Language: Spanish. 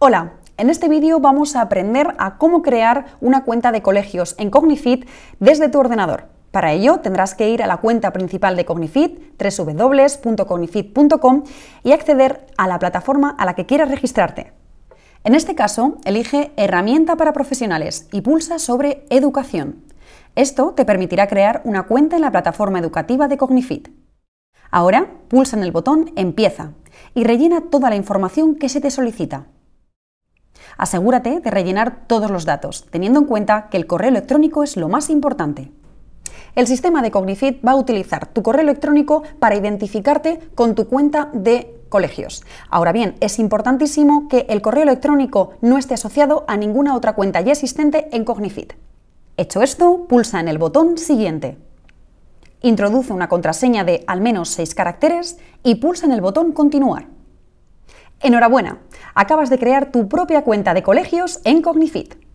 Hola, en este vídeo vamos a aprender a cómo crear una cuenta de colegios en Cognifit desde tu ordenador. Para ello tendrás que ir a la cuenta principal de Cognifit, www.cognifit.com, y acceder a la plataforma a la que quieras registrarte. En este caso, elige Herramienta para profesionales y pulsa sobre Educación. Esto te permitirá crear una cuenta en la plataforma educativa de Cognifit. Ahora, pulsa en el botón Empieza y rellena toda la información que se te solicita. Asegúrate de rellenar todos los datos, teniendo en cuenta que el correo electrónico es lo más importante. El sistema de Cognifit va a utilizar tu correo electrónico para identificarte con tu cuenta de colegios. Ahora bien, es importantísimo que el correo electrónico no esté asociado a ninguna otra cuenta ya existente en Cognifit. Hecho esto, pulsa en el botón Siguiente. Introduce una contraseña de al menos 6 caracteres y pulsa en el botón Continuar. Enhorabuena, acabas de crear tu propia cuenta de colegios en Cognifit.